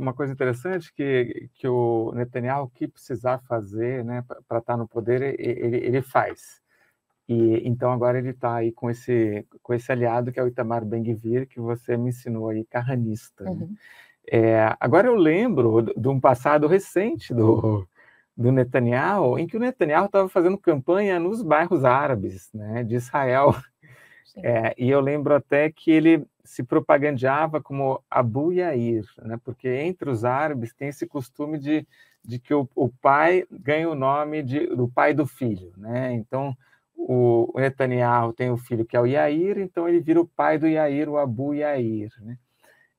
uma coisa interessante que, que o Netanyahu, o que precisar fazer né, para estar tá no poder, ele, ele faz. E então agora ele está aí com esse, com esse aliado que é o Itamar Ben-Gvir, que você me ensinou aí, carranista. Né? Uhum. Né? É, agora eu lembro de um passado recente do, do Netanyahu, em que o Netanyahu estava fazendo campanha nos bairros árabes né, de Israel. É, e eu lembro até que ele se propagandeava como Abu Yair, né? porque entre os árabes tem esse costume de, de que o, o pai ganha o nome de, do pai do filho. Né? Então, o, Netanyahu tem o filho que é o Yair, então ele vira o pai do Yair, o Abu Yair. Né?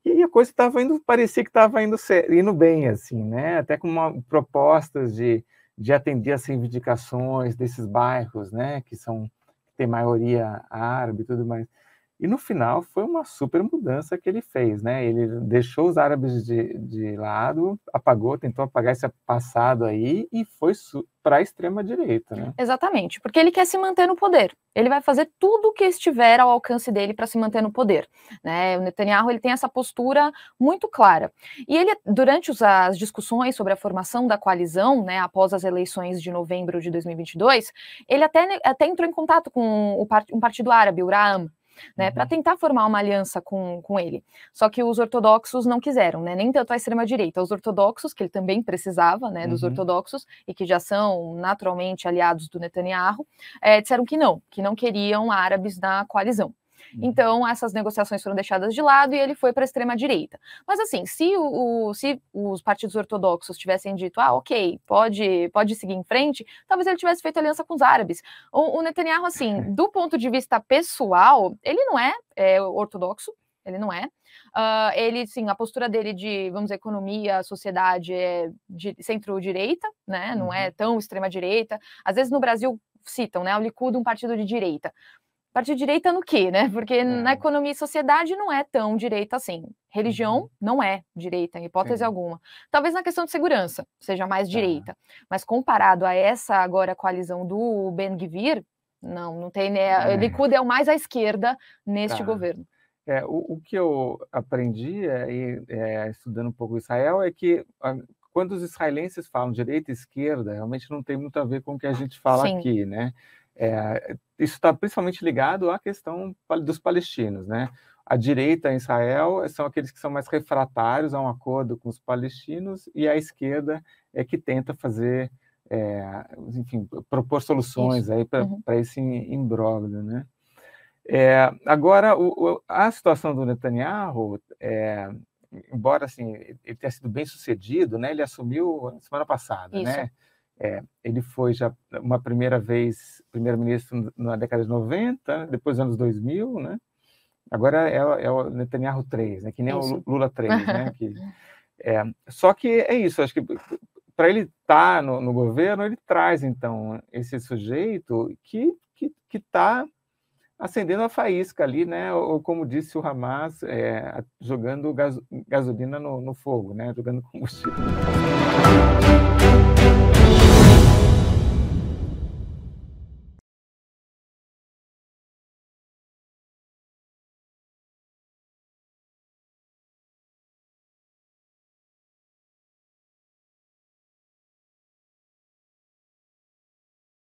E a coisa estava indo, parecia que estava indo, indo bem, assim, né? até com uma, propostas de, de atender às reivindicações desses bairros, né? que são tem maioria árabe e tudo mais. E no final foi uma super mudança que ele fez, né? Ele deixou os árabes de, de lado, apagou, tentou apagar esse passado aí e foi para a extrema direita, né? Exatamente, porque ele quer se manter no poder. Ele vai fazer tudo o que estiver ao alcance dele para se manter no poder, né? O Netanyahu ele tem essa postura muito clara. E ele durante as discussões sobre a formação da coalizão, né, após as eleições de novembro de 2022, ele até, até entrou em contato com o um partido árabe, o Ra'am, né, para uhum. tentar formar uma aliança com, com ele. Só que os ortodoxos não quiseram, né, nem tanto a extrema-direita. Os ortodoxos, que ele também precisava né, dos uhum. ortodoxos, e que já são naturalmente aliados do Netanyahu, é, disseram que não, que não queriam árabes na coalizão. Uhum. Então, essas negociações foram deixadas de lado e ele foi para a extrema-direita. Mas, assim, se, o, se os partidos ortodoxos tivessem dito, ah, ok, pode, pode seguir em frente, talvez ele tivesse feito aliança com os árabes. O, o Netanyahu, assim, do ponto de vista pessoal, ele não é, é ortodoxo, ele não é. Uh, ele, sim, a postura dele de, vamos dizer, economia, sociedade é centro-direita, né? Não é uhum. tão extrema-direita. Às vezes no Brasil citam, né? O Likud, um partido de direita. Partir direita no quê, né? Porque é. na economia e sociedade não é tão direita assim. Religião uhum. não é direita, em hipótese Sim. alguma. Talvez na questão de segurança seja mais é. direita. Mas comparado a essa agora coalizão do Ben Gvir, não, não tem, né? É. Likud é o mais à esquerda neste tá. governo. É, o, o, que eu aprendi é, é, estudando um pouco Israel é que a, quando os israelenses falam direita e esquerda, realmente não tem muito a ver com o que a gente fala Sim. aqui, né? É, isso está principalmente ligado à questão dos palestinos, né? A direita em Israel são aqueles que são mais refratários a um acordo com os palestinos e a esquerda é que tenta fazer, é, enfim, propor soluções isso. aí para uhum. esse imbróglio, né? É, agora, o, o, a situação do Netanyahu, é, embora assim ele tenha sido bem sucedido, né? Ele assumiu semana passada, né? Isso. né? É, ele foi já uma primeira vez primeiro-ministro na década de 90, né, depois anos 2000, né? Agora é, é o Netanyahu 3, né? Que nem é isso. o Lula 3, né? Que, é, só que é isso, acho que para ele estar tá no, no, governo, ele traz, então, esse sujeito que que está acendendo a faísca ali, né? Ou como disse o Hamas, é, jogando gasolina no, no, fogo, né? Jogando combustível.